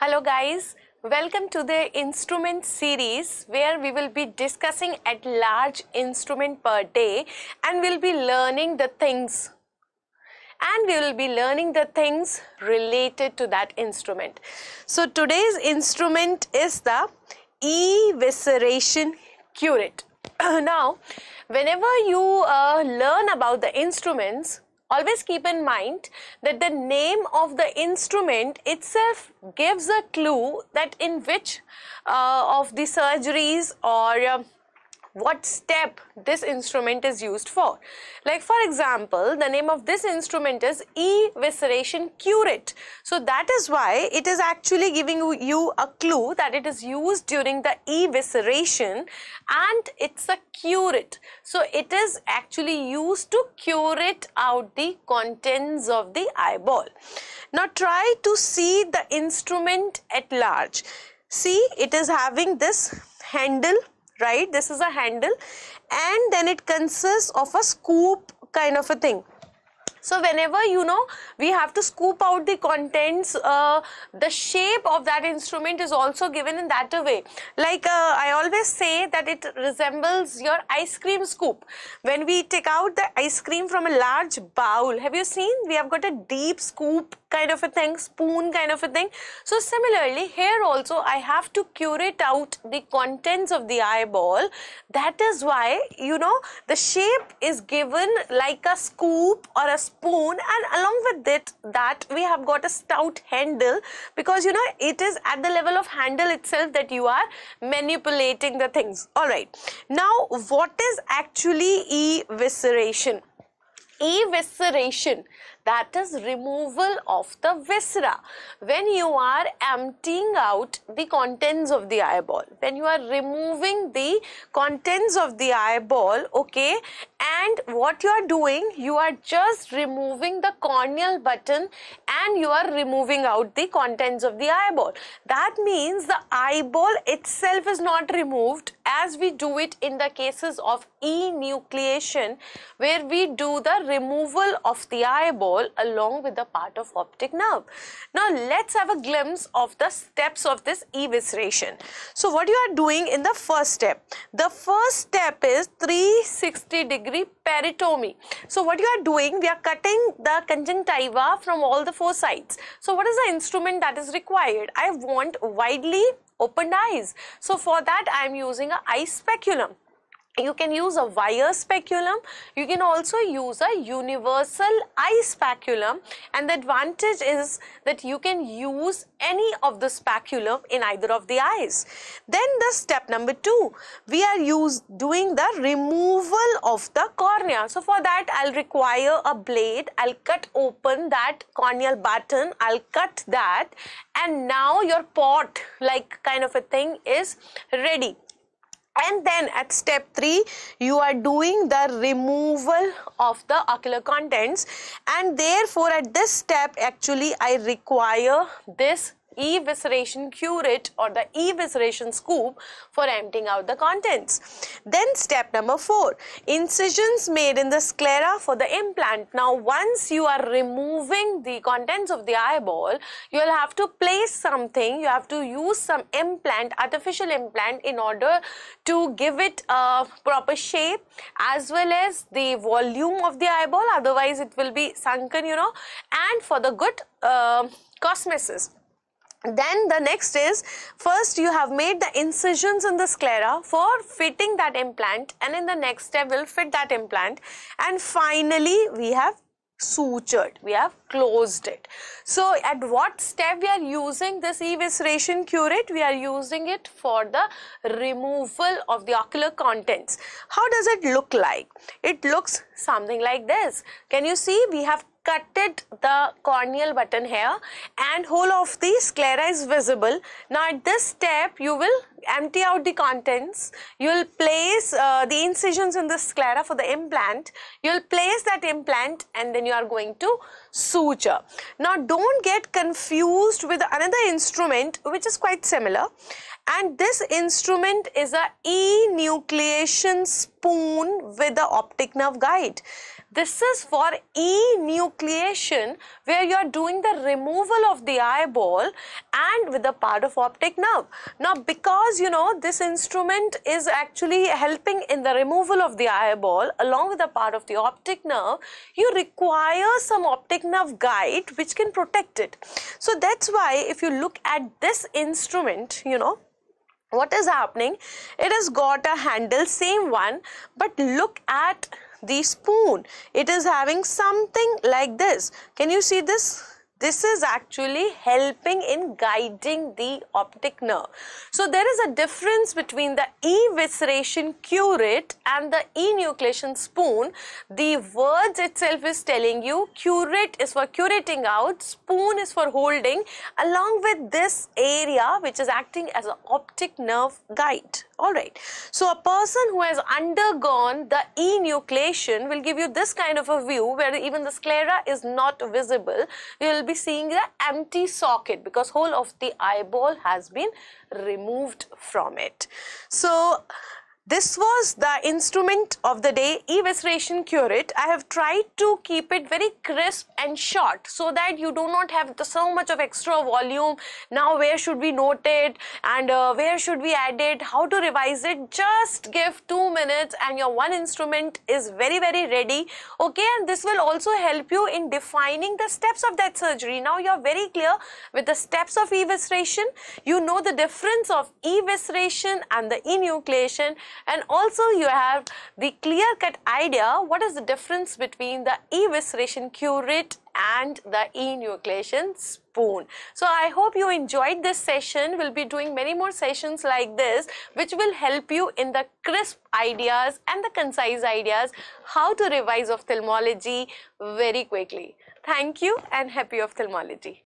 Hello guys, welcome to the instrument series where we will be discussing at large instrument per day and we'll be learning the things and we will be learning the things related to that instrument. So today's instrument is the evisceration curate. now whenever you uh, learn about the instruments Always keep in mind that the name of the instrument itself gives a clue that in which uh, of the surgeries or uh, what step this instrument is used for. Like for example, the name of this instrument is evisceration curate. So that is why it is actually giving you a clue that it is used during the evisceration and it's a curate. So it is actually used to curate out the contents of the eyeball. Now try to see the instrument at large. See, it is having this handle right? This is a handle and then it consists of a scoop kind of a thing. So whenever you know we have to scoop out the contents, uh, the shape of that instrument is also given in that way. Like uh, I always say that it resembles your ice cream scoop. When we take out the ice cream from a large bowl, have you seen? We have got a deep scoop kind of a thing, spoon kind of a thing. So similarly, here also I have to curate out the contents of the eyeball. That is why, you know, the shape is given like a scoop or a spoon and along with it that we have got a stout handle because, you know, it is at the level of handle itself that you are manipulating the things. Alright. Now, what is actually evisceration? Evisceration that is removal of the viscera. When you are emptying out the contents of the eyeball, when you are removing the contents of the eyeball, okay, and what you are doing, you are just removing the corneal button and you are removing out the contents of the eyeball. That means the eyeball itself is not removed as we do it in the cases of enucleation where we do the removal of the eyeball wall along with the part of optic nerve. Now let's have a glimpse of the steps of this evisceration. So what you are doing in the first step? The first step is 360 degree peritomy. So what you are doing, we are cutting the conjunctiva from all the four sides. So what is the instrument that is required? I want widely opened eyes. So for that I am using a eye speculum. You can use a wire speculum. You can also use a universal eye speculum and the advantage is that you can use any of the speculum in either of the eyes. Then the step number two, we are use, doing the removal of the cornea. So for that I'll require a blade. I'll cut open that corneal button. I'll cut that and now your pot like kind of a thing is ready and then at step 3 you are doing the removal of the ocular contents and therefore at this step actually I require this evisceration curate or the evisceration scoop for emptying out the contents. Then step number 4, incisions made in the sclera for the implant. Now once you are removing the contents of the eyeball, you will have to place something, you have to use some implant, artificial implant in order to give it a proper shape as well as the volume of the eyeball otherwise it will be sunken you know and for the good uh, cosmesis then the next is first you have made the incisions in the sclera for fitting that implant and in the next step we'll fit that implant and finally we have sutured we have closed it so at what step we are using this evisceration curate we are using it for the removal of the ocular contents how does it look like it looks something like this can you see we have cutted the corneal button here and whole of the sclera is visible now at this step you will empty out the contents, you will place uh, the incisions in the sclera for the implant, you will place that implant and then you are going to suture. Now don't get confused with another instrument which is quite similar and this instrument is a enucleation spoon with the optic nerve guide. This is for enucleation where you are doing the removal of the eyeball and with the part of optic nerve. Now because you know this instrument is actually helping in the removal of the eyeball along with the part of the optic nerve, you require some optic nerve guide which can protect it. So that's why if you look at this instrument, you know, what is happening it has got a handle same one but look at the spoon. It is having something like this. Can you see this? This is actually helping in guiding the optic nerve. So there is a difference between the evisceration curate and the enucleation spoon. The words itself is telling you curate is for curating out, spoon is for holding along with this area which is acting as an optic nerve guide. Alright, so a person who has undergone the enucleation will give you this kind of a view where even the sclera is not visible. You will be seeing the empty socket because whole of the eyeball has been removed from it. So, this was the instrument of the day, evisceration curate. I have tried to keep it very crisp and short so that you do not have the, so much of extra volume. Now where should we note it and uh, where should we add it, how to revise it. Just give two minutes and your one instrument is very very ready. Okay and this will also help you in defining the steps of that surgery. Now you are very clear with the steps of evisceration. You know the difference of evisceration and the enucleation and also you have the clear-cut idea what is the difference between the evisceration curate and the enucleation spoon. So I hope you enjoyed this session. We'll be doing many more sessions like this which will help you in the crisp ideas and the concise ideas how to revise ophthalmology very quickly. Thank you and happy ophthalmology.